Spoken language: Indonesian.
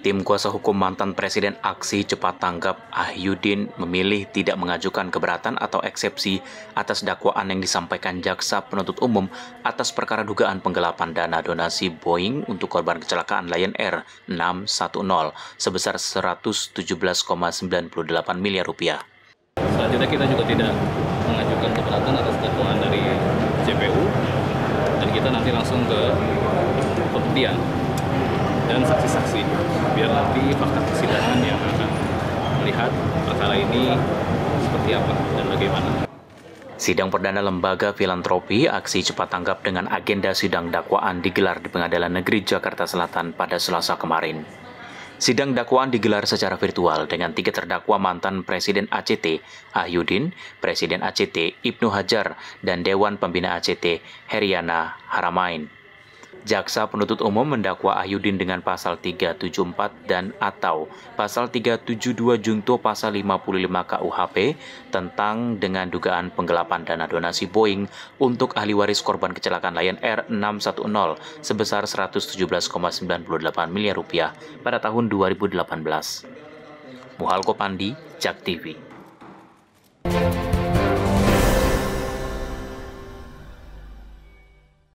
Tim kuasa hukum mantan Presiden Aksi Cepat Tanggap Ahyudin memilih tidak mengajukan keberatan atau eksepsi atas dakwaan yang disampaikan jaksa penuntut umum atas perkara dugaan penggelapan dana donasi Boeing untuk korban kecelakaan Lion Air 610 sebesar 117,98 miliar rupiah. Selanjutnya kita juga tidak mengajukan keberatan atas dakwaan dari JPU dan kita nanti langsung ke pembuktian dan saksi-saksi biar nanti fakta persidangan yang akan melihat perkara ini seperti apa dan bagaimana. Sidang perdana Lembaga Filantropi Aksi Cepat Tanggap dengan agenda sidang dakwaan digelar di Pengadilan Negeri Jakarta Selatan pada Selasa kemarin. Sidang dakwaan digelar secara virtual dengan tiga terdakwa mantan Presiden ACT, Ahyudin, Presiden ACT, Ibnu Hajar, dan Dewan Pembina ACT, Heriana Haramain. Jaksa penuntut umum mendakwa Ayudin dengan pasal 374 dan atau pasal 372 junto pasal 55 KUHP tentang dengan dugaan penggelapan dana donasi Boeing untuk ahli waris korban kecelakaan Lion Air 610 sebesar 117,98 miliar rupiah pada tahun 2018. Muhalko Pandi, Jak TV.